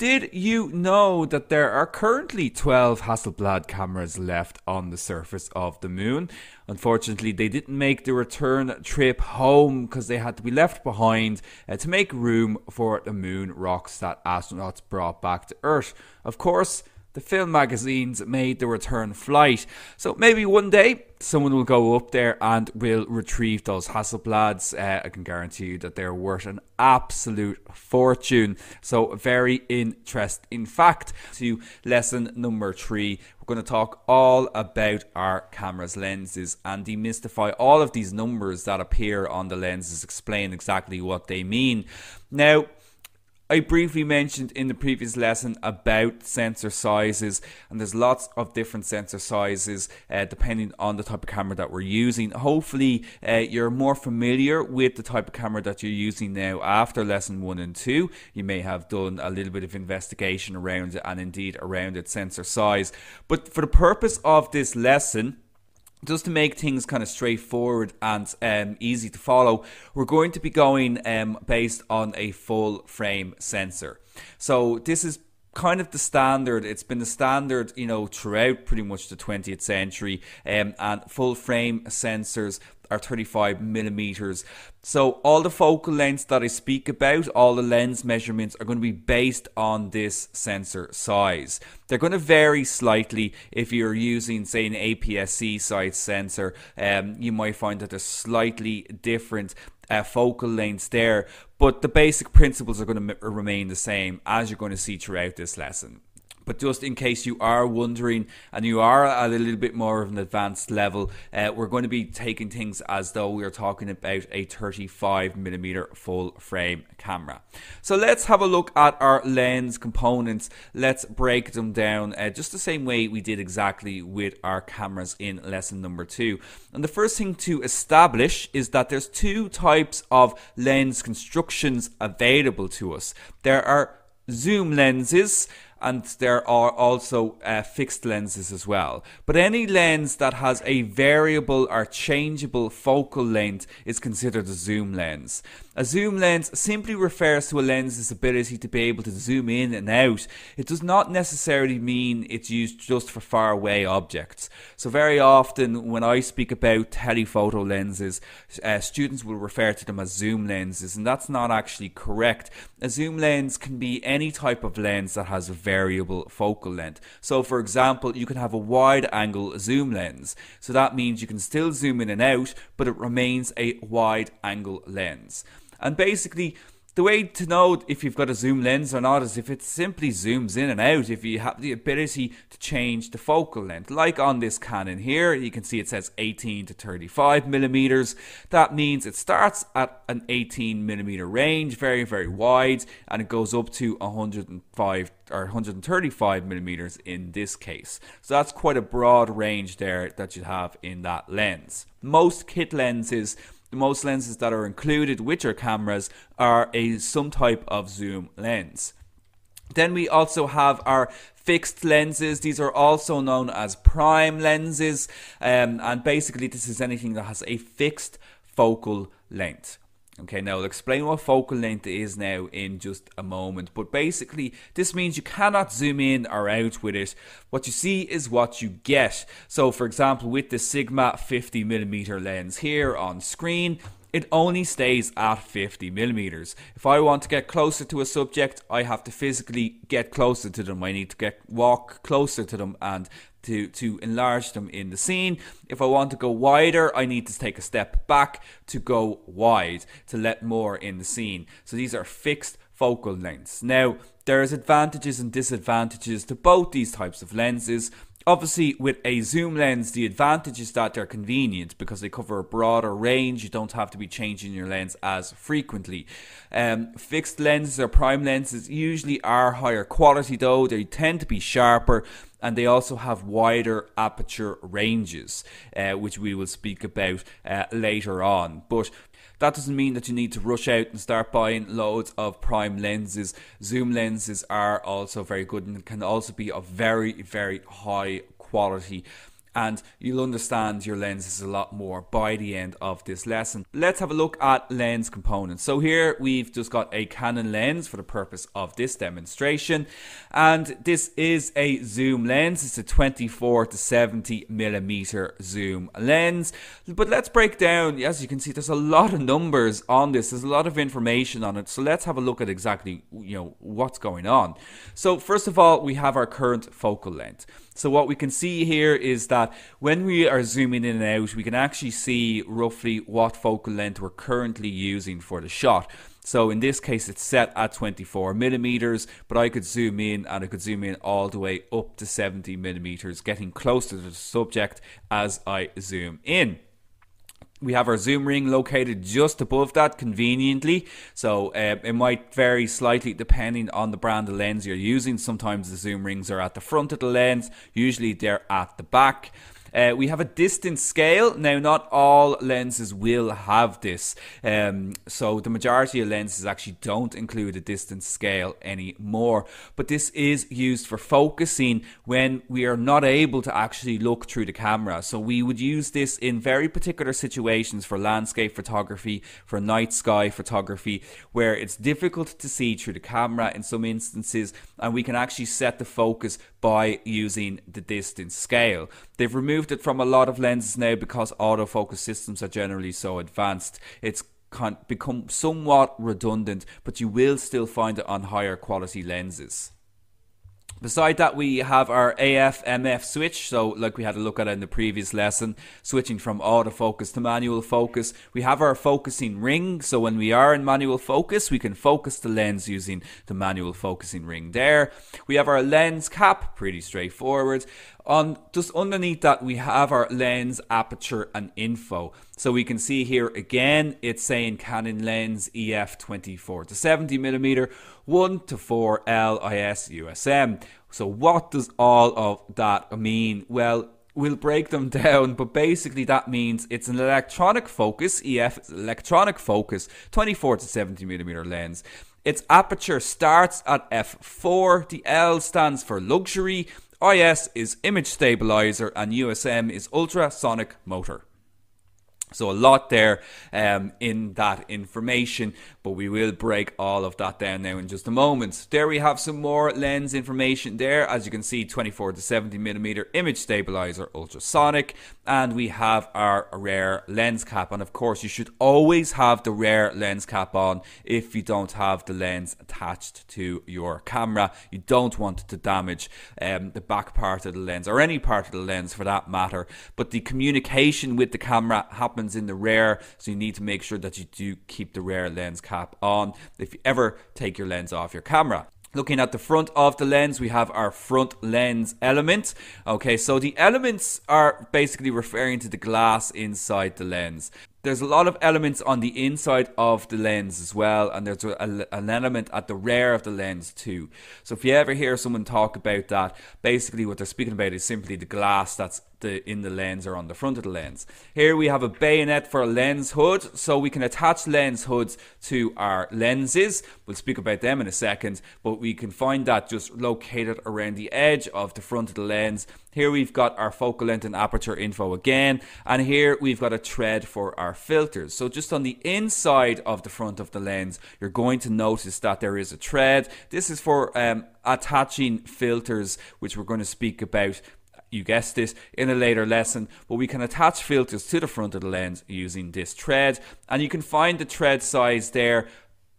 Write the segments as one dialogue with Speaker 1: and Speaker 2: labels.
Speaker 1: Did you know that there are currently 12 Hasselblad cameras left on the surface of the moon? Unfortunately, they didn't make the return trip home because they had to be left behind uh, to make room for the moon rocks that astronauts brought back to Earth. Of course, the film magazines made the return flight. So maybe one day someone will go up there and will retrieve those Hasselblads. Uh, I can guarantee you that they're worth an absolute fortune. So very interesting. In fact, to lesson number three, we're going to talk all about our camera's lenses and demystify all of these numbers that appear on the lenses, explain exactly what they mean. Now, I briefly mentioned in the previous lesson about sensor sizes, and there's lots of different sensor sizes uh, depending on the type of camera that we're using. Hopefully, uh, you're more familiar with the type of camera that you're using now after lesson one and two. You may have done a little bit of investigation around it and indeed around its sensor size. But for the purpose of this lesson, just to make things kind of straightforward and um, easy to follow, we're going to be going um, based on a full frame sensor. So this is kind of the standard. It's been the standard, you know, throughout pretty much the 20th century. Um, and full frame sensors are 35 millimeters. So all the focal lengths that I speak about, all the lens measurements are going to be based on this sensor size. They're going to vary slightly if you're using, say, an APS-C size sensor. Um, you might find that they're slightly different. Uh, focal lengths there, but the basic principles are going to m- remain the same as you're going to see throughout this lesson. But just in case you are wondering and you are at a little bit more of an advanced level, uh, we're going to be taking things as though we are talking about a 35 millimeter full frame camera. So let's have a look at our lens components. Let's break them down uh, just the same way we did exactly with our cameras in lesson number two. And the first thing to establish is that there's two types of lens constructions available to us. There are zoom lenses and there are also uh, fixed lenses as well. But any lens that has a variable or changeable focal length is considered a zoom lens. A zoom lens simply refers to a lens's ability to be able to zoom in and out. It does not necessarily mean it's used just for far away objects. So, very often when I speak about telephoto lenses, uh, students will refer to them as zoom lenses, and that's not actually correct. A zoom lens can be any type of lens that has a variable focal length. So for example, you can have a wide angle zoom lens. So that means you can still zoom in and out, but it remains a wide angle lens. And basically, the way to know if you've got a zoom lens or not is if it simply zooms in and out if you have the ability to change the focal length like on this Canon here you can see it says 18 to 35 millimeters that means it starts at an 18 millimeter range very very wide and it goes up to 105 or 135 millimeters in this case so that's quite a broad range there that you have in that lens most kit lenses most lenses that are included with your cameras are a some type of zoom lens. Then we also have our fixed lenses. These are also known as prime lenses. Um, and basically, this is anything that has a fixed focal length. Okay, now I'll explain what focal length is now in just a moment. But basically, this means you cannot zoom in or out with it. What you see is what you get. So for example, with the Sigma 50mm lens here on screen, it only stays at 50 millimeters. If I want to get closer to a subject, I have to physically get closer to them. I need to get walk closer to them and to, to enlarge them in the scene. If I want to go wider, I need to take a step back to go wide to let more in the scene. So these are fixed focal lengths. Now, there's advantages and disadvantages to both these types of lenses. Obviously, with a zoom lens, the advantage is that they're convenient because they cover a broader range. You don't have to be changing your lens as frequently. Um, fixed lenses or prime lenses usually are higher quality, though. They tend to be sharper and they also have wider aperture ranges, uh, which we will speak about uh, later on. But that doesn't mean that you need to rush out and start buying loads of prime lenses. Zoom lenses are also very good and can also be of very, very high quality and you'll understand your lenses a lot more by the end of this lesson. Let's have a look at lens components. So here we've just got a Canon lens for the purpose of this demonstration and this is a zoom lens. It's a 24 to 70 millimeter zoom lens but let's break down as you can see there's a lot of numbers on this there's a lot of information on it so let's have a look at exactly you know what's going on. So first of all we have our current focal length. So what we can see here is that when we are zooming in and out, we can actually see roughly what focal length we're currently using for the shot. So in this case, it's set at 24 millimeters, but I could zoom in and I could zoom in all the way up to 70 millimeters, getting close to the subject as I zoom in we have our zoom ring located just above that conveniently so uh, it might vary slightly depending on the brand of lens you're using sometimes the zoom rings are at the front of the lens usually they're at the back uh, we have a distance scale. Now, not all lenses will have this. Um, so the majority of lenses actually don't include a distance scale anymore. But this is used for focusing when we are not able to actually look through the camera. So we would use this in very particular situations for landscape photography, for night sky photography, where it's difficult to see through the camera in some instances, and we can actually set the focus by using the distance scale. They've removed removed it from a lot of lenses now because autofocus systems are generally so advanced. It's can become somewhat redundant, but you will still find it on higher quality lenses. Beside that, we have our AF MF switch. So, like we had a look at in the previous lesson, switching from autofocus to manual focus. We have our focusing ring. So, when we are in manual focus, we can focus the lens using the manual focusing ring there. We have our lens cap, pretty straightforward. On just underneath that, we have our lens, aperture, and info. So we can see here again, it's saying Canon lens EF 24 to 70 millimeter, 1 to 4 LIS USM. So what does all of that mean? Well, we'll break them down, but basically that means it's an electronic focus, EF is electronic focus, 24 to 70 millimeter lens. Its aperture starts at f4. The L stands for luxury. IS is image stabilizer and USM is ultrasonic motor. So, a lot there um, in that information, but we will break all of that down now in just a moment. There we have some more lens information there. As you can see, 24 to 70 millimeter image stabilizer, ultrasonic, and we have our rare lens cap. And of course, you should always have the rare lens cap on if you don't have the lens attached to your camera. You don't want to damage um, the back part of the lens or any part of the lens for that matter, but the communication with the camera happens in the rear, so you need to make sure that you do keep the rear lens cap on if you ever take your lens off your camera. Looking at the front of the lens, we have our front lens element. Okay, so the elements are basically referring to the glass inside the lens there's a lot of elements on the inside of the lens as well, and there's a, an element at the rear of the lens too. So if you ever hear someone talk about that, basically what they're speaking about is simply the glass that's the, in the lens or on the front of the lens. Here we have a bayonet for a lens hood, so we can attach lens hoods to our lenses. We'll speak about them in a second, but we can find that just located around the edge of the front of the lens here we've got our focal length and aperture info again. And here we've got a thread for our filters. So just on the inside of the front of the lens, you're going to notice that there is a thread. This is for um, attaching filters, which we're going to speak about you guessed it, in a later lesson, but we can attach filters to the front of the lens using this thread. And you can find the thread size there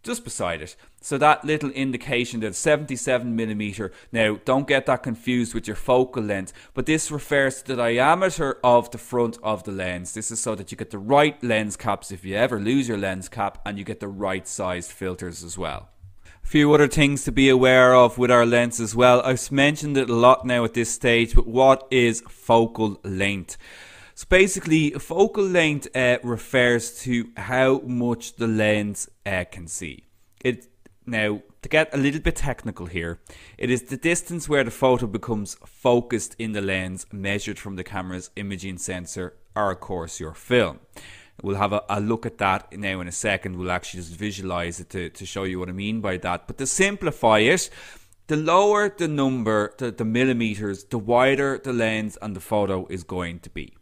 Speaker 1: just beside it. So that little indication that 77 millimeter. Now, don't get that confused with your focal length, but this refers to the diameter of the front of the lens. This is so that you get the right lens caps if you ever lose your lens cap, and you get the right sized filters as well. A few other things to be aware of with our lens as well. I've mentioned it a lot now at this stage, but what is focal length? So basically, focal length uh, refers to how much the lens uh, can see. It now to get a little bit technical here, it is the distance where the photo becomes focused in the lens measured from the camera's imaging sensor or, of course, your film. We'll have a, a look at that now in a second. We'll actually just visualize it to, to show you what I mean by that. But to simplify it, the lower the number, the, the millimeters, the wider the lens and the photo is going to be.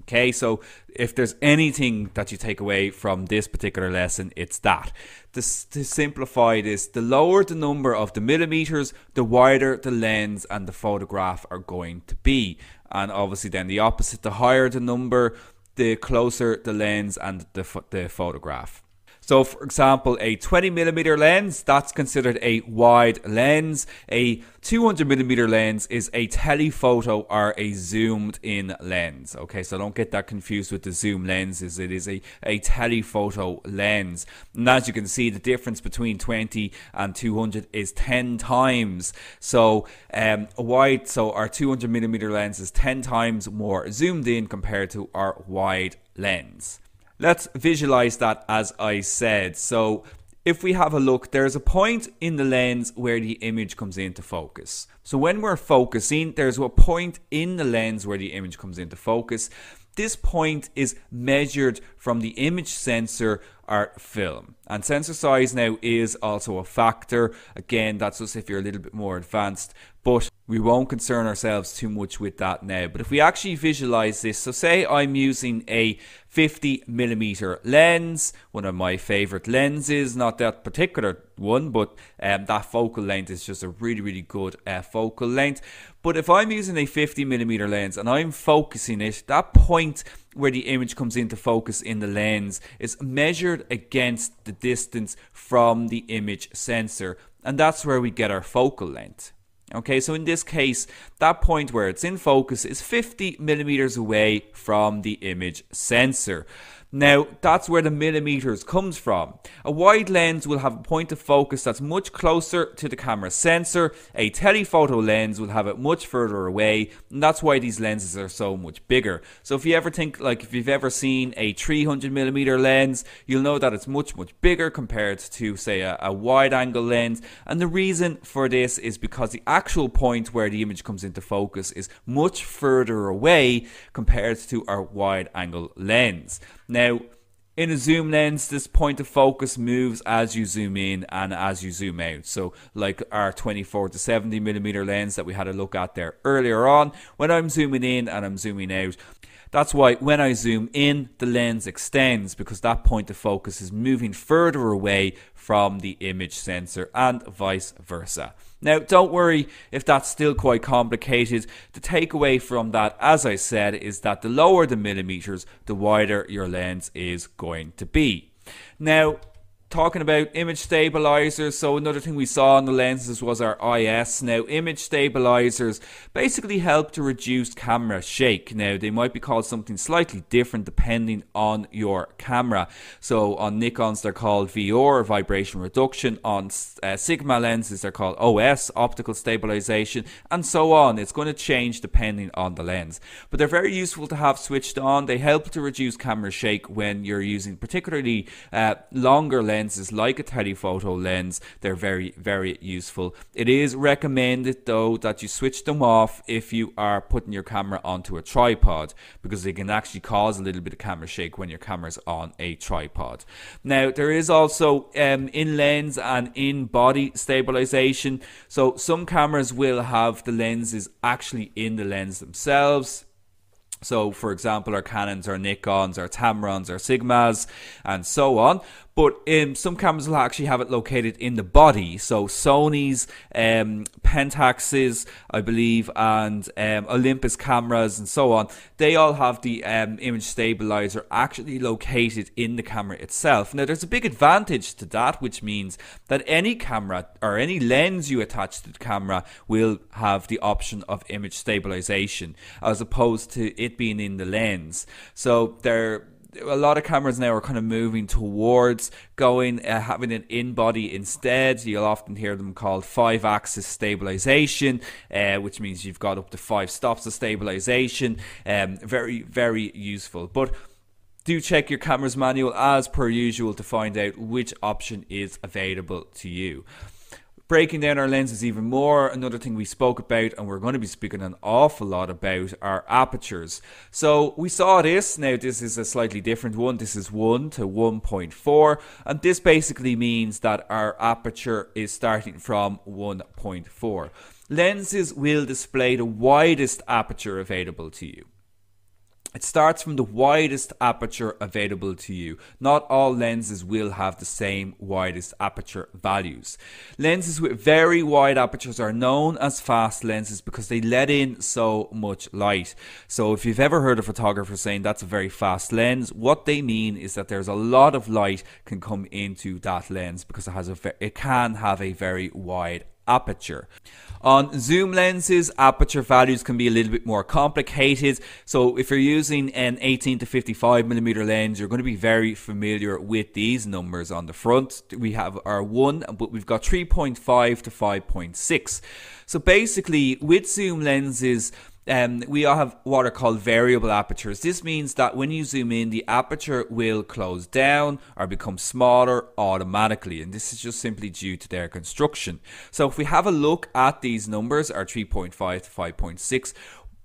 Speaker 1: Okay, so if there's anything that you take away from this particular lesson, it's that. to simplify this, the lower the number of the millimeters, the wider the lens and the photograph are going to be. And obviously, then the opposite, the higher the number, the closer the lens and the, the photograph. So, for example, a 20 millimeter lens, that's considered a wide lens. A 200 millimeter lens is a telephoto or a zoomed in lens. Okay, so don't get that confused with the zoom lenses. It is a, a telephoto lens. And as you can see, the difference between 20 and 200 is 10 times. So, um, wide, so our 200 millimeter lens is 10 times more zoomed in compared to our wide lens. Let's visualize that as I said. So if we have a look, there's a point in the lens where the image comes into focus. So when we're focusing, there's a point in the lens where the image comes into focus. This point is measured from the image sensor art film. And sensor size now is also a factor. Again, that's just if you're a little bit more advanced, but we won't concern ourselves too much with that now. But if we actually visualize this, so say I'm using a 50 millimeter lens, one of my favorite lenses, not that particular one, but um, that focal length is just a really, really good uh, focal length. But if I'm using a 50 millimeter lens and I'm focusing it, that point where the image comes into focus in the lens is measured against the distance from the image sensor and that's where we get our focal length. Okay, so in this case, that point where it's in focus is 50 millimeters away from the image sensor. Now, that's where the millimeters comes from. A wide lens will have a point of focus that's much closer to the camera sensor. A telephoto lens will have it much further away, and that's why these lenses are so much bigger. So if you ever think like if you've ever seen a 300 millimeter lens, you'll know that it's much much bigger compared to say a, a wide angle lens. And the reason for this is because the actual point where the image comes into focus is much further away compared to our wide angle lens. Now, in a zoom lens, this point of focus moves as you zoom in and as you zoom out. So, like our 24 to 70 millimeter lens that we had a look at there earlier on, when I'm zooming in and I'm zooming out, that's why when I zoom in, the lens extends because that point of focus is moving further away from the image sensor and vice versa. Now, don't worry if that's still quite complicated. The takeaway from that, as I said, is that the lower the millimeters, the wider your lens is going to be. Now, talking about image stabilizers. So another thing we saw on the lenses was our IS. Now image stabilizers basically help to reduce camera shake. Now they might be called something slightly different depending on your camera. So on Nikon's they're called VR, vibration reduction. On uh, Sigma lenses they're called OS, optical stabilization, and so on. It's going to change depending on the lens. But they're very useful to have switched on. They help to reduce camera shake when you're using particularly uh, longer lenses lenses like a telephoto lens. They're very, very useful. It is recommended though that you switch them off if you are putting your camera onto a tripod because they can actually cause a little bit of camera shake when your camera's on a tripod. Now, there is also um, in lens and in body stabilization. So, some cameras will have the lenses actually in the lens themselves. So, for example, our Canons, our Nikons, our Tamrons, our Sigmas, and so on but um, some cameras will actually have it located in the body. So Sony's, um, Pentaxes, I believe, and um, Olympus cameras and so on, they all have the um, image stabilizer actually located in the camera itself. Now, there's a big advantage to that, which means that any camera or any lens you attach to the camera will have the option of image stabilization as opposed to it being in the lens. So they're a lot of cameras now are kind of moving towards going uh, having an in body instead. You'll often hear them called five axis stabilization, uh, which means you've got up to five stops of stabilization. Um, very, very useful. But do check your camera's manual as per usual to find out which option is available to you breaking down our lenses even more, another thing we spoke about and we're going to be speaking an awful lot about are apertures. So we saw this, now this is a slightly different one, this is 1 to 1.4, and this basically means that our aperture is starting from 1.4. Lenses will display the widest aperture available to you. It starts from the widest aperture available to you. Not all lenses will have the same widest aperture values. Lenses with very wide apertures are known as fast lenses because they let in so much light. So if you've ever heard a photographer saying that's a very fast lens, what they mean is that there's a lot of light can come into that lens because it has a it can have a very wide aperture. On zoom lenses, aperture values can be a little bit more complicated. So if you're using an 18 to 55 millimeter lens, you're going to be very familiar with these numbers on the front. We have our one, but we've got 3.5 to 5.6. So basically with zoom lenses, um, we all have what are called variable apertures. This means that when you zoom in, the aperture will close down or become smaller automatically. And this is just simply due to their construction. So if we have a look at these numbers, are 3.5 to 5.6,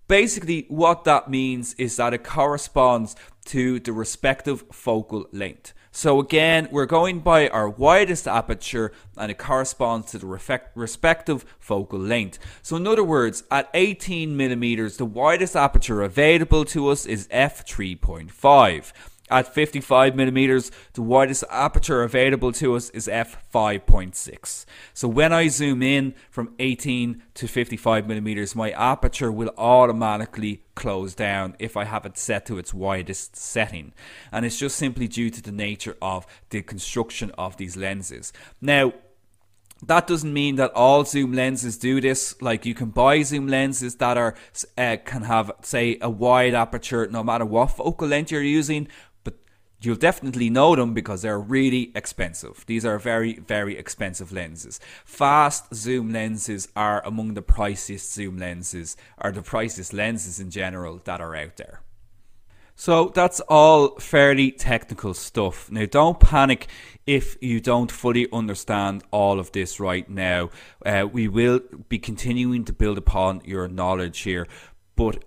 Speaker 1: Basically, what that means is that it corresponds to the respective focal length. So again, we're going by our widest aperture and it corresponds to the respective focal length. So in other words, at 18 millimeters, the widest aperture available to us is f3.5 at 55 millimeters, the widest aperture available to us is f5.6. So when I zoom in from 18 to 55 millimeters, my aperture will automatically close down if I have it set to its widest setting. And it's just simply due to the nature of the construction of these lenses. Now, that doesn't mean that all zoom lenses do this like you can buy zoom lenses that are uh, can have say a wide aperture no matter what focal length you're using You'll definitely know them because they're really expensive. These are very, very expensive lenses. Fast zoom lenses are among the priciest zoom lenses, or the priciest lenses in general that are out there. So that's all fairly technical stuff. Now, don't panic if you don't fully understand all of this right now. Uh, we will be continuing to build upon your knowledge here, but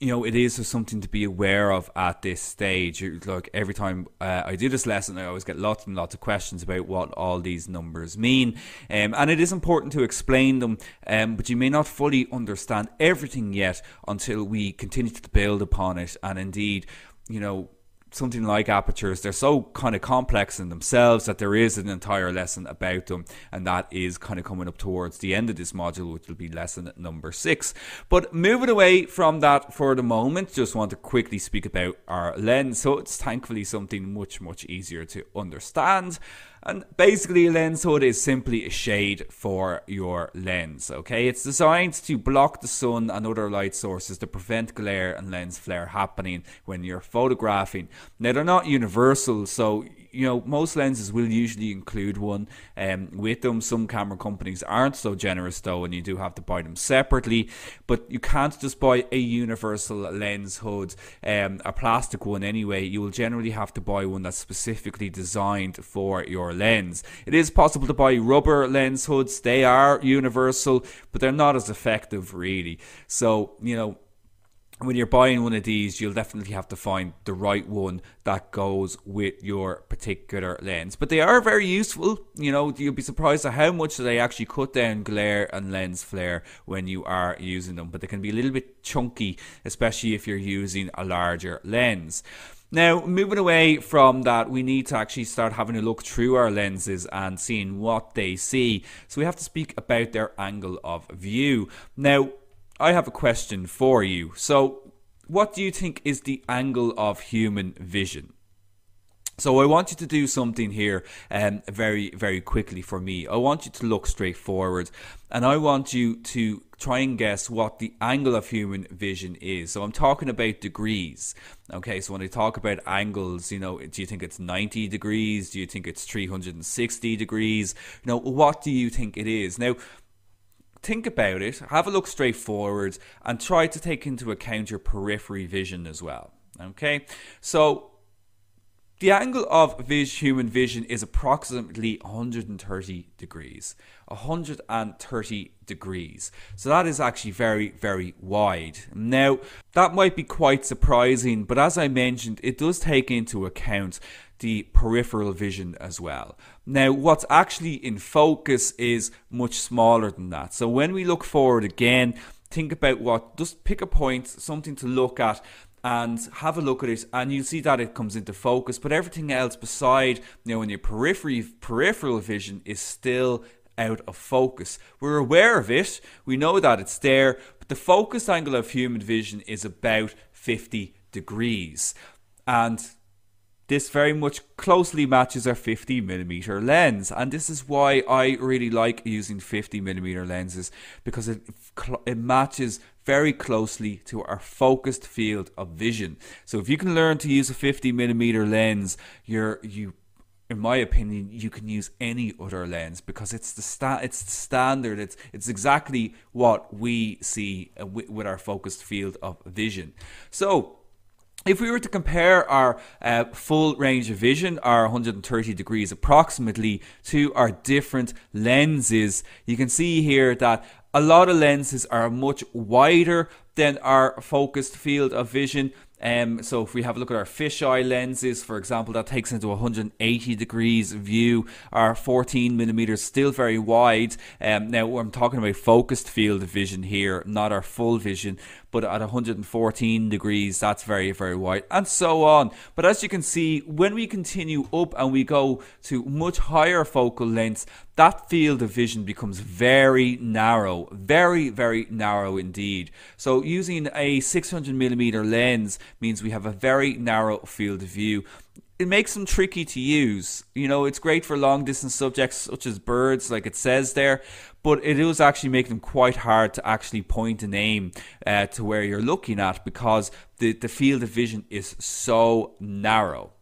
Speaker 1: you know, it is something to be aware of at this stage. Like every time uh, I do this lesson, I always get lots and lots of questions about what all these numbers mean. Um, and it is important to explain them, um, but you may not fully understand everything yet until we continue to build upon it. And indeed, you know, something like apertures, they're so kind of complex in themselves that there is an entire lesson about them, and that is kind of coming up towards the end of this module, which will be lesson number six. But moving away from that for the moment, just want to quickly speak about our lens. So it's thankfully something much, much easier to understand. And basically, a lens hood is simply a shade for your lens, okay? It's designed to block the sun and other light sources to prevent glare and lens flare happening when you're photographing. Now they're not universal, so you know most lenses will usually include one um, with them. Some camera companies aren't so generous though, and you do have to buy them separately. But you can't just buy a universal lens hood, um, a plastic one anyway. You will generally have to buy one that's specifically designed for your lens. It is possible to buy rubber lens hoods; they are universal, but they're not as effective really. So you know when you're buying one of these, you'll definitely have to find the right one that goes with your particular lens. But they are very useful. You know, you'll be surprised at how much they actually cut down glare and lens flare when you are using them. But they can be a little bit chunky, especially if you're using a larger lens. Now, moving away from that, we need to actually start having a look through our lenses and seeing what they see. So we have to speak about their angle of view. Now, I have a question for you. So, what do you think is the angle of human vision? So I want you to do something here um, very, very quickly for me. I want you to look straight forward and I want you to try and guess what the angle of human vision is. So I'm talking about degrees. Okay, so when I talk about angles, you know, do you think it's 90 degrees? Do you think it's 360 degrees? You know, what do you think it is? Now, think about it, have a look straight forwards, and try to take into account your periphery vision as well. Okay, so the angle of vis- human vision is approximately 130 degrees. 130 degrees. So that is actually very, very wide. Now, that might be quite surprising, but as I mentioned, it does take into account the peripheral vision as well. Now, what's actually in focus is much smaller than that. So when we look forward again, think about what, just pick a point, something to look at, and have a look at it and you'll see that it comes into focus but everything else beside you know in your periphery peripheral vision is still out of focus we're aware of it we know that it's there but the focus angle of human vision is about 50 degrees and this very much closely matches our 50mm lens. And this is why I really like using 50mm lenses because it, it matches very closely to our focused field of vision. So if you can learn to use a 50mm lens, you're, you in my opinion, you can use any other lens because it's the sta- it's the standard. It's it's exactly what we see uh, with our focused field of vision. So if we were to compare our uh, full range of vision, our 130 degrees approximately, to our different lenses, you can see here that a lot of lenses are much wider than our focused field of vision. Um, so if we have a look at our fisheye lenses, for example, that takes into 180 degrees view. Our 14 millimeters still very wide. Um, now I'm talking about focused field of vision here, not our full vision but at 114 degrees, that's very, very wide, and so on. But as you can see, when we continue up and we go to much higher focal lengths, that field of vision becomes very narrow, very, very narrow indeed. So using a 600 millimeter lens means we have a very narrow field of view it makes them tricky to use. You know, it's great for long distance subjects such as birds, like it says there, but it does actually make them quite hard to actually point and aim uh, to where you're looking at because the, the field of vision is so narrow.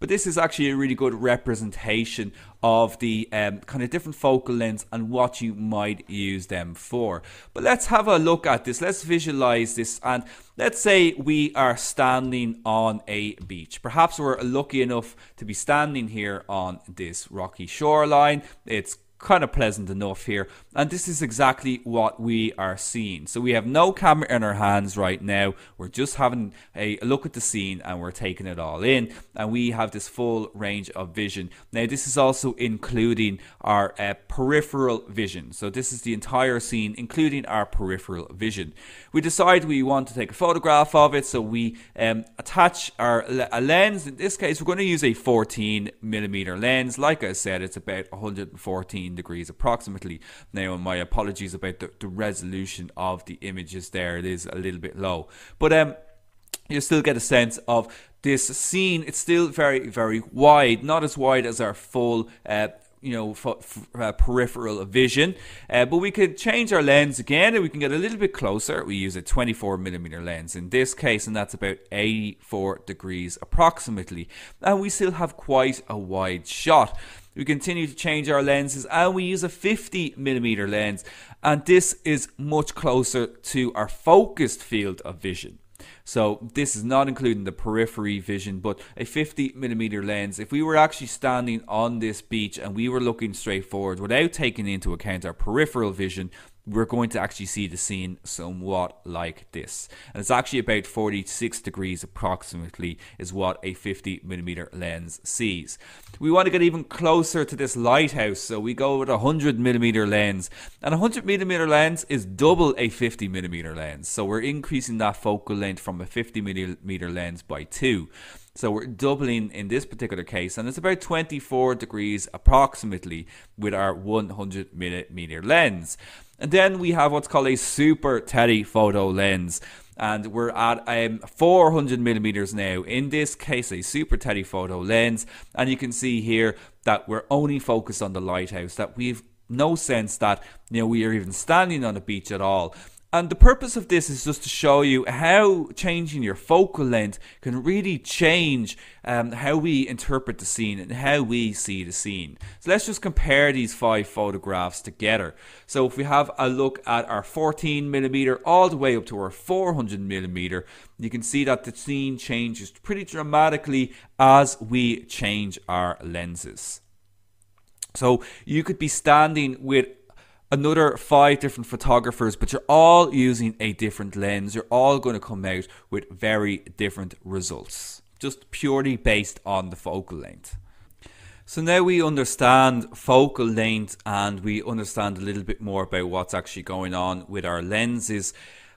Speaker 1: But this is actually a really good representation of the um, kind of different focal lengths and what you might use them for. But let's have a look at this. Let's visualize this. And let's say we are standing on a beach. Perhaps we're lucky enough to be standing here on this rocky shoreline. It's kind of pleasant enough here. And this is exactly what we are seeing. So we have no camera in our hands right now. We're just having a look at the scene and we're taking it all in. And we have this full range of vision. Now, this is also including our uh, peripheral vision. So this is the entire scene, including our peripheral vision. We decide we want to take a photograph of it. So we um, attach our a lens. In this case, we're going to use a 14 millimeter lens. Like I said, it's about 114 15 degrees approximately. Now, my apologies about the, the resolution of the images there, it is a little bit low. But um, you still get a sense of this scene. It's still very, very wide, not as wide as our full uh, you know uh, peripheral vision uh, but we could change our lens again and we can get a little bit closer we use a 24 millimeter lens in this case and that's about 84 degrees approximately and we still have quite a wide shot we continue to change our lenses and we use a 50mm lens and this is much closer to our focused field of vision. So this is not including the periphery vision, but a 50 millimeter lens. If we were actually standing on this beach and we were looking straight forward without taking into account our peripheral vision, we're going to actually see the scene somewhat like this. And it's actually about 46 degrees approximately is what a 50 millimeter lens sees. We want to get even closer to this lighthouse, so we go with a 100 millimeter lens. And a 100 millimeter lens is double a 50 millimeter lens. So we're increasing that focal length from a 50 millimeter lens by 2. So we're doubling in this particular case, and it's about 24 degrees approximately with our 100 millimeter lens. And then we have what's called a super Teddy photo lens and we're at um, 400 millimeters now. In this case, a super teddy photo lens, and you can see here that we're only focused on the lighthouse. That we've no sense that you know we are even standing on a beach at all. And the purpose of this is just to show you how changing your focal length can really change um, how we interpret the scene and how we see the scene. So let's just compare these five photographs together. So if we have a look at our 14mm all the way up to our 400mm, you can see that the scene changes pretty dramatically as we change our lenses. So you could be standing with another five different photographers, but you're all using a different lens. You're all going to come out with very different results, just purely based on the focal length. So now we understand focal length and we understand a little bit more about what's actually going on with our lenses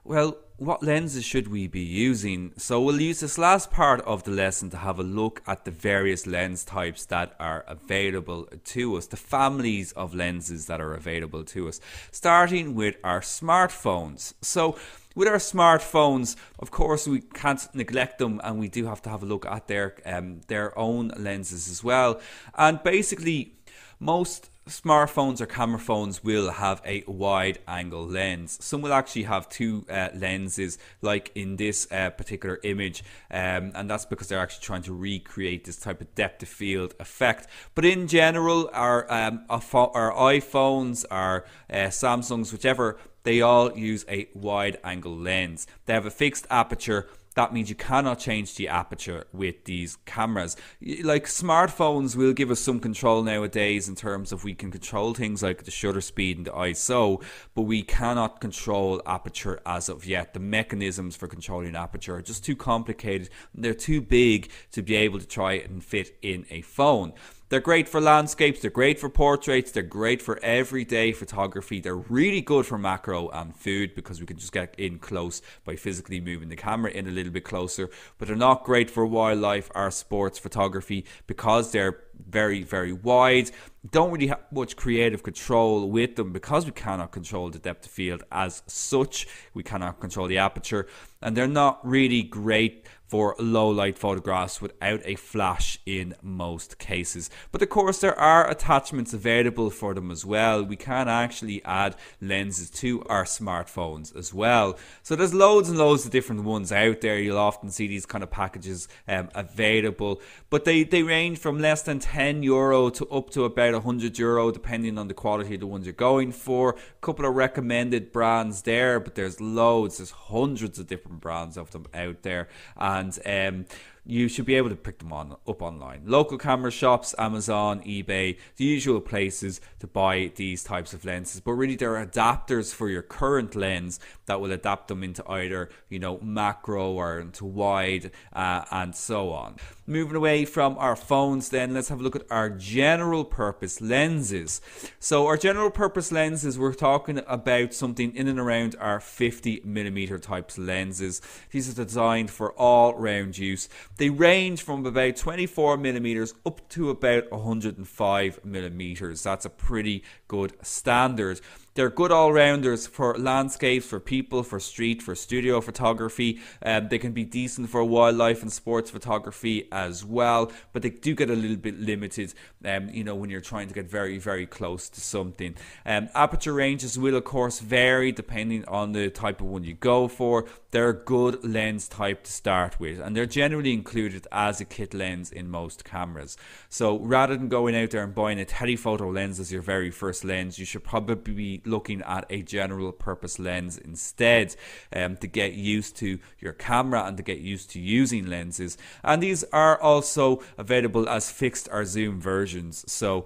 Speaker 1: well, what lenses should we be using? So we'll use this last part of the lesson to have a look at the various lens types that are available to us, the families of lenses that are available to us, starting with our smartphones. So with our smartphones, of course, we can't neglect them, and we do have to have a look at their um, their own lenses as well. And basically, most smartphones or camera phones will have a wide angle lens. Some will actually have two uh, lenses, like in this uh, particular image, um, and that's because they're actually trying to recreate this type of depth of field effect. But in general, our, um, our iPhones, our uh, Samsungs, whichever, they all use a wide angle lens. They have a fixed aperture that means you cannot change the aperture with these cameras. Like smartphones will give us some control nowadays in terms of we can control things like the shutter speed and the ISO, but we cannot control aperture as of yet. The mechanisms for controlling aperture are just too complicated. They're too big to be able to try and fit in a phone. They're great for landscapes, they're great for portraits, they're great for everyday photography. They're really good for macro and food because we can just get in close by physically moving the camera in a little bit closer. But they're not great for wildlife or sports photography because they're very, very wide. Don't really have much creative control with them because we cannot control the depth of field as such. We cannot control the aperture, and they're not really great for low light photographs without a flash in most cases. But of course, there are attachments available for them as well. We can actually add lenses to our smartphones as well. So there's loads and loads of different ones out there. You'll often see these kind of packages um, available, but they, they range from less than 10 euro to up to about 100 euro, depending on the quality of the ones you're going for. A couple of recommended brands there, but there's loads, there's hundreds of different brands of them out there. And, um, you should be able to pick them on up online. Local camera shops, Amazon, eBay, the usual places to buy these types of lenses. But really, there are adapters for your current lens that will adapt them into either you know macro or into wide uh, and so on moving away from our phones, then let's have a look at our general purpose lenses. So, our general purpose lenses, we're talking about something in and around our 50 millimeter types lenses. These are designed for all round use. They range from about 24 millimeters up to about 105 millimeters. That's a pretty good standard. They're good all rounders for landscapes, for people, for street, for studio photography. Um, they can be decent for wildlife and sports photography as well, but they do get a little bit limited, um, you know, when you're trying to get very, very close to something. Um, aperture ranges will, of course, vary depending on the type of one you go for. They're a good lens type to start with, and they're generally included as a kit lens in most cameras. So rather than going out there and buying a telephoto lens as your very first lens, you should probably be looking at a general purpose lens instead um, to get used to your camera and to get used to using lenses. And these are also available as fixed or zoom versions. So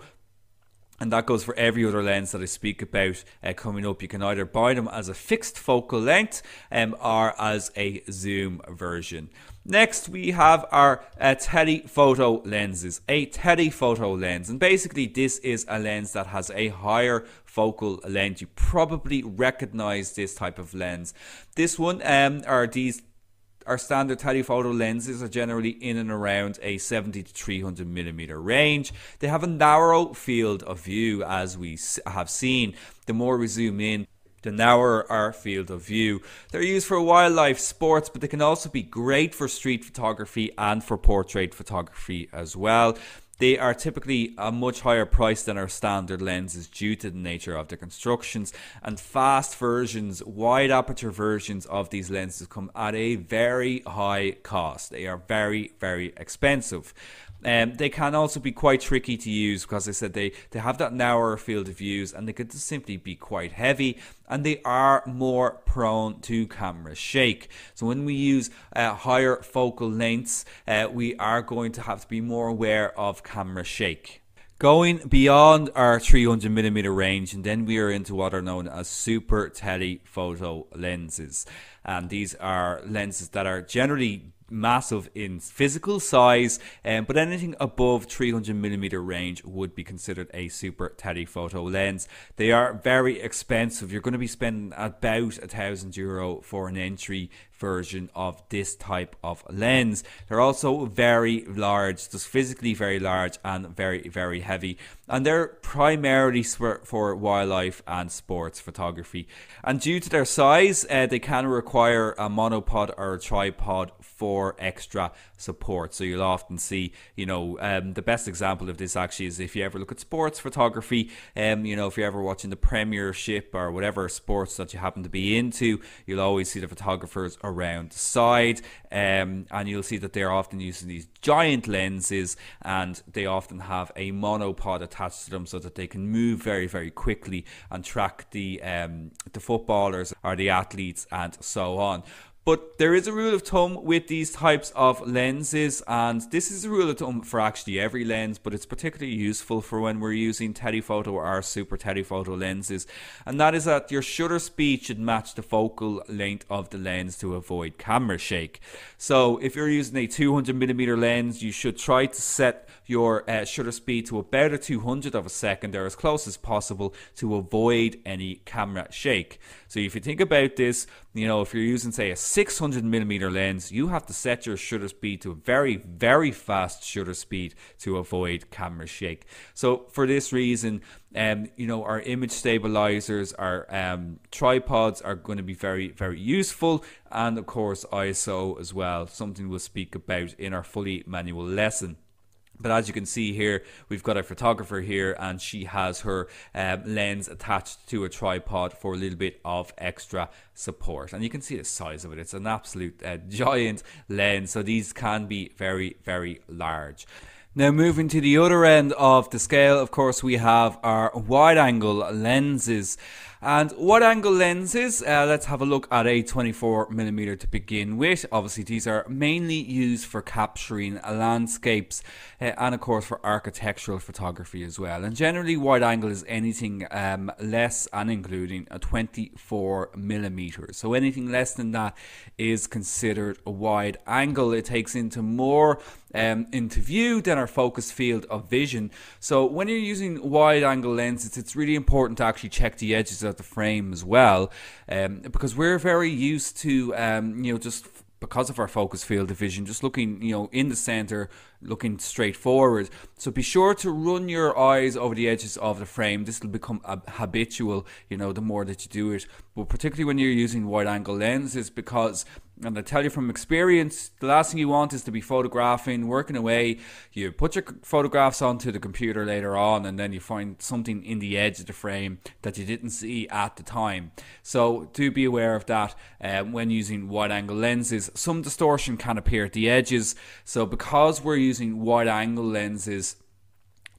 Speaker 1: and that goes for every other lens that I speak about uh, coming up. You can either buy them as a fixed focal length um, or as a zoom version. Next, we have our uh, telephoto lenses, a telephoto lens. And basically, this is a lens that has a higher focal length. You probably recognize this type of lens. This one um, are these our standard telephoto lenses are generally in and around a 70 to 300 millimeter range. They have a narrow field of view, as we have seen. The more we zoom in, to narrow our field of view. They're used for wildlife, sports, but they can also be great for street photography and for portrait photography as well. They are typically a much higher price than our standard lenses due to the nature of their constructions. And fast versions, wide aperture versions of these lenses come at a very high cost. They are very, very expensive. Um, they can also be quite tricky to use because I said they, they have that narrower field of views and they could simply be quite heavy and they are more prone to camera shake. So when we use uh, higher focal lengths, uh, we are going to have to be more aware of camera shake going beyond our 300 millimeter range and then we are into what are known as super telephoto lenses and these are lenses that are generally massive in physical size, um, but anything above 300 millimeter range would be considered a super telephoto lens. They are very expensive. You're going to be spending about a thousand euro for an entry version of this type of lens. They're also very large, just physically very large and very, very heavy. And they're primarily for wildlife and sports photography. And due to their size, uh, they can require a monopod or a tripod for extra support. So you'll often see, you know, um, the best example of this actually is if you ever look at sports photography, um, you know, if you're ever watching the Premiership or whatever sports that you happen to be into, you'll always see the photographers around the side. Um, and you'll see that they're often using these giant lenses and they often have a monopod attached to them so that they can move very, very quickly and track the, um, the footballers or the athletes and so on. But there is a rule of thumb with these types of lenses, and this is a rule of thumb for actually every lens, but it's particularly useful for when we're using telephoto or super telephoto lenses. And that is that your shutter speed should match the focal length of the lens to avoid camera shake. So if you're using a 200mm lens, you should try to set your uh, shutter speed to about a 200th of a second or as close as possible to avoid any camera shake. So if you think about this, you know, if you're using say a 600 millimeter lens, you have to set your shutter speed to a very, very fast shutter speed to avoid camera shake. So for this reason, um, you know, our image stabilizers, our um, tripods are going to be very, very useful. And of course, ISO as well, something we'll speak about in our fully manual lesson. But as you can see here, we've got a photographer here and she has her um, lens attached to a tripod for a little bit of extra support. And you can see the size of it. It's an absolute uh, giant lens. So these can be very, very large. Now, moving to the other end of the scale, of course, we have our wide angle lenses. And what angle lenses? Uh, let's have a look at a 24mm to begin with. Obviously, these are mainly used for capturing landscapes uh, and, of course, for architectural photography as well. And generally, wide angle is anything um, less and including a 24mm. So anything less than that is considered a wide angle. It takes into more um, into view than our focus field of vision. So when you're using wide angle lenses, it's really important to actually check the edges of the frame as well, um, because we're very used to um, you know just because of our focus field division, just looking, you know, in the center, looking straight forward. So be sure to run your eyes over the edges of the frame. This will become habitual, you know, the more that you do it. But particularly when you're using wide angle lenses, because and I tell you from experience, the last thing you want is to be photographing, working away. You put your photographs onto the computer later on, and then you find something in the edge of the frame that you didn't see at the time. So do be aware of that uh, when using wide angle lenses. Some distortion can appear at the edges. So because we're using wide angle lenses,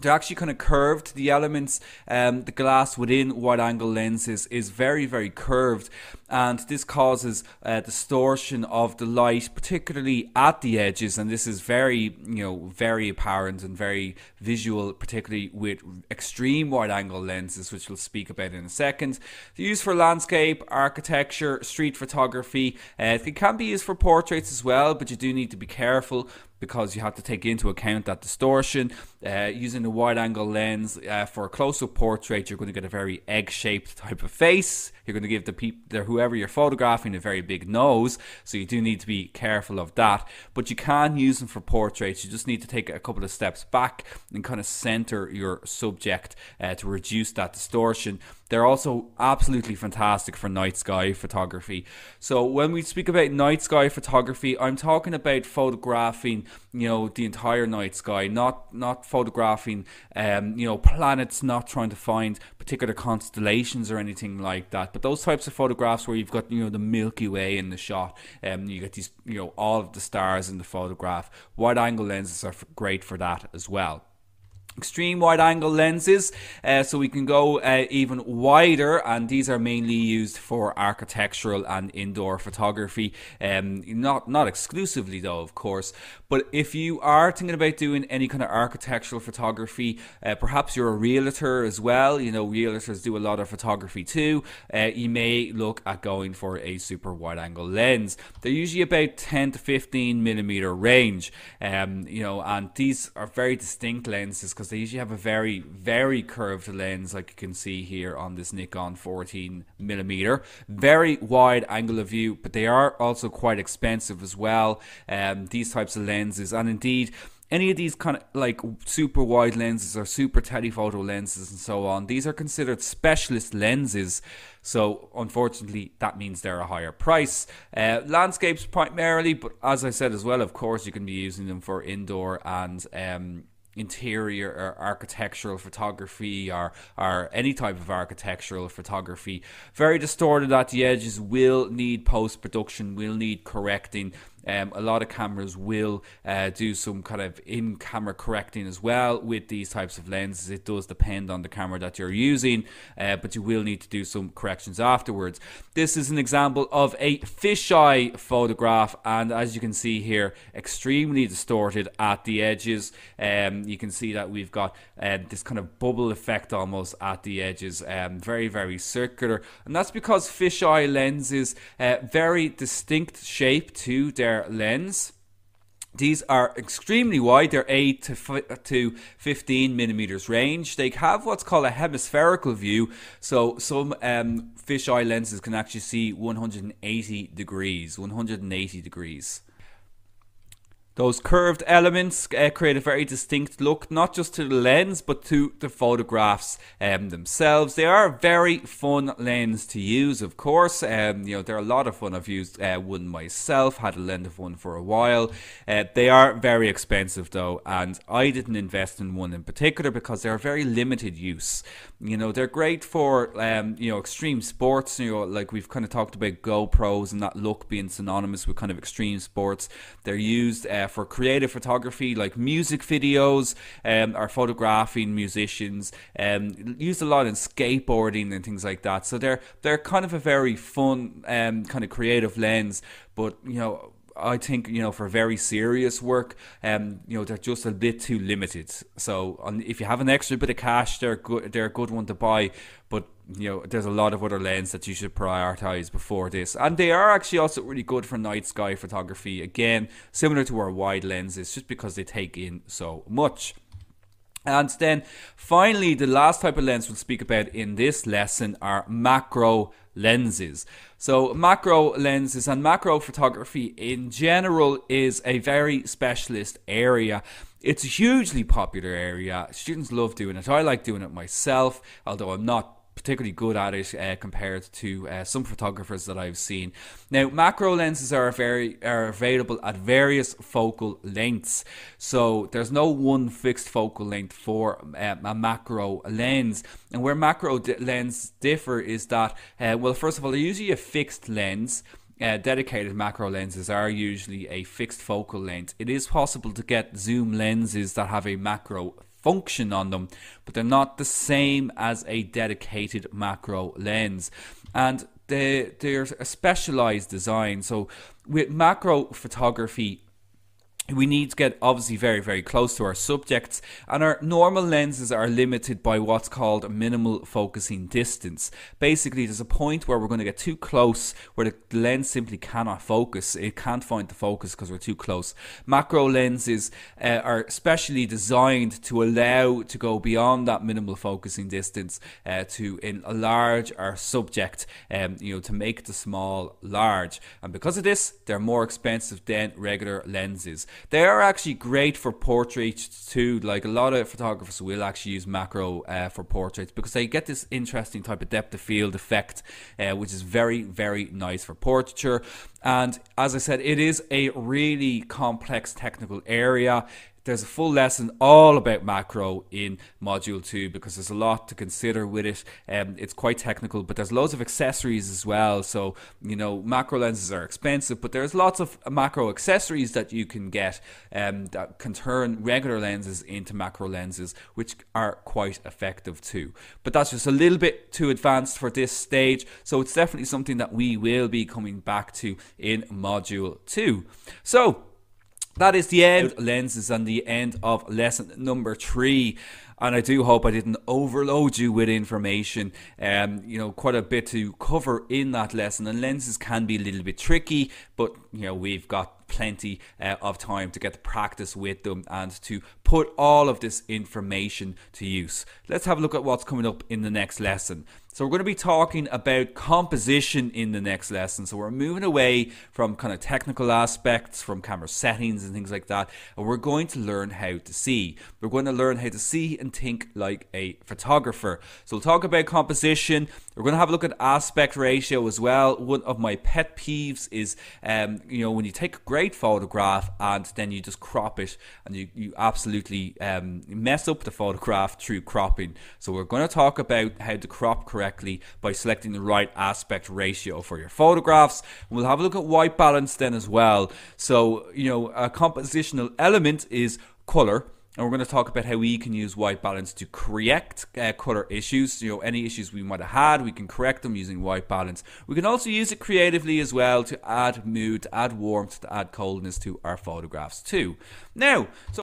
Speaker 1: they're actually kind of curved. The elements, um, the glass within wide angle lenses is very, very curved, and this causes uh, distortion of the light, particularly at the edges. And this is very, you know, very apparent and very visual, particularly with extreme wide angle lenses, which we'll speak about in a second. They're used for landscape, architecture, street photography. Uh, can be used for portraits as well, but you do need to be careful because you have to take into account that distortion. Uh, using the wide angle lens uh, for a close up portrait, you're going to get a very egg shaped type of face. You're going to give the people, whoever you're photographing, a very big nose. So you do need to be careful of that. But you can use them for portraits. You just need to take a couple of steps back and kind of center your subject uh, to reduce that distortion. They're also absolutely fantastic for night sky photography. So when we speak about night sky photography, I'm talking about photographing, you know, the entire night sky, not not photographing, um, you know, planets, not trying to find particular constellations or anything like that but those types of photographs where you've got you know the Milky Way in the shot, and um, you get these you know all of the stars in the photograph. Wide angle lenses are great for that as well extreme wide angle lenses uh, so we can go uh, even wider and these are mainly used for architectural and indoor photography um, not not exclusively though of course but if you are thinking about doing any kind of architectural photography uh, perhaps you're a realtor as well you know realtors do a lot of photography too uh, you may look at going for a super wide angle lens they're usually about 10 to 15 millimeter range um, you know and these are very distinct lenses because they usually have a very, very curved lens, like you can see here on this Nikon 14 millimeter. Very wide angle of view, but they are also quite expensive as well. Um, these types of lenses, and indeed, any of these kind of like super wide lenses or super telephoto lenses and so on, these are considered specialist lenses. So unfortunately, that means they're a higher price. Uh, landscapes primarily, but as I said as well, of course, you can be using them for indoor and um, interior or architectural photography or or any type of architectural photography very distorted at the edges will need post production will need correcting um, a lot of cameras will uh, do some kind of in camera correcting as well with these types of lenses. It does depend on the camera that you're using, uh, but you will need to do some corrections afterwards. This is an example of a fisheye photograph, and as you can see here, extremely distorted at the edges. Um, you can see that we've got uh, this kind of bubble effect almost at the edges, um, very, very circular. And that's because fisheye lenses, uh, very distinct shape to their their lens. These are extremely wide, they're 8 to, f- to 15 millimeters range. They have what's called a hemispherical view, so some um, fisheye lenses can actually see 180 degrees. 180 degrees. Those curved elements uh, create a very distinct look, not just to the lens, but to the photographs um, themselves. They are a very fun lens to use, of course. Um, you know, they're a lot of fun. I've used uh, one myself, had a lens of one for a while. Uh, they are very expensive though, and I didn't invest in one in particular because they're very limited use. You know, they're great for um, you know extreme sports. You know, like we've kind of talked about GoPros and that look being synonymous with kind of extreme sports. They're used uh, for creative photography, like music videos, um, or photographing musicians. Um, used a lot in skateboarding and things like that. So they're they're kind of a very fun um, kind of creative lens. But you know I think you know for very serious work, um, you know they're just a bit too limited. So on, if you have an extra bit of cash, they're good. They're a good one to buy. But you know there's a lot of other lenses that you should prioritize before this, and they are actually also really good for night sky photography. Again, similar to our wide lenses, just because they take in so much. And then finally, the last type of lens we'll speak about in this lesson are macro lenses. So macro lenses and macro photography in general is a very specialist area. It's a hugely popular area. Students love doing it. I like doing it myself, although I'm not particularly good at it uh, compared to uh, some photographers that I've seen. Now, macro lenses are very are available at various focal lengths, so there's no one fixed focal length for uh, a macro lens. And where macro lenses differ is that, uh, well, first of all, they're usually a fixed lens. Uh, dedicated macro lenses are usually a fixed focal length. It is possible to get zoom lenses that have a macro function on them, but they're not the same as a dedicated macro lens. And they, they're a specialized design. So with macro photography, we need to get obviously very, very close to our subjects, and our normal lenses are limited by what's called minimal focusing distance. Basically, there's a point where we're going to get too close where the lens simply cannot focus, it can't find the focus because we're too close. Macro lenses uh, are specially designed to allow to go beyond that minimal focusing distance uh, to enlarge our subject, um, you know, to make the small large. And because of this, they're more expensive than regular lenses. They are actually great for portraits too. Like a lot of photographers will actually use macro uh, for portraits because they get this interesting type of depth of field effect, uh, which is very, very nice for portraiture. And as I said, it is a really complex technical area there's a full lesson all about macro in module 2 because there's a lot to consider with it um, it's quite technical but there's loads of accessories as well so you know macro lenses are expensive but there's lots of macro accessories that you can get um, that can turn regular lenses into macro lenses which are quite effective too but that's just a little bit too advanced for this stage so it's definitely something that we will be coming back to in module 2 so that is the end, lenses, and the end of lesson number three and I do hope I didn't overload you with information. Um, you know, quite a bit to cover in that lesson, and lenses can be a little bit tricky, but you know, we've got plenty uh, of time to get to practice with them and to put all of this information to use. Let's have a look at what's coming up in the next lesson. So we're going to be talking about composition in the next lesson. So we're moving away from kind of technical aspects, from camera settings and things like that, and we're going to learn how to see. We're going to learn how to see and think like a photographer. So we'll talk about composition. We're going to have a look at aspect ratio as well. One of my pet peeves is, um, you know, when you take a great photograph and then you just crop it and you, you absolutely absolutely um, mess up the photograph through cropping. So we're going to talk about how to crop correctly by selecting the right aspect ratio for your photographs. We'll have a look at white balance then as well. So, you know, a compositional element is color and we're going to talk about how we can use white balance to correct uh, color issues. You know, any issues we might have had, we can correct them using white balance. We can also use it creatively as well to add mood, to add warmth, to add coldness to our photographs too. Now, so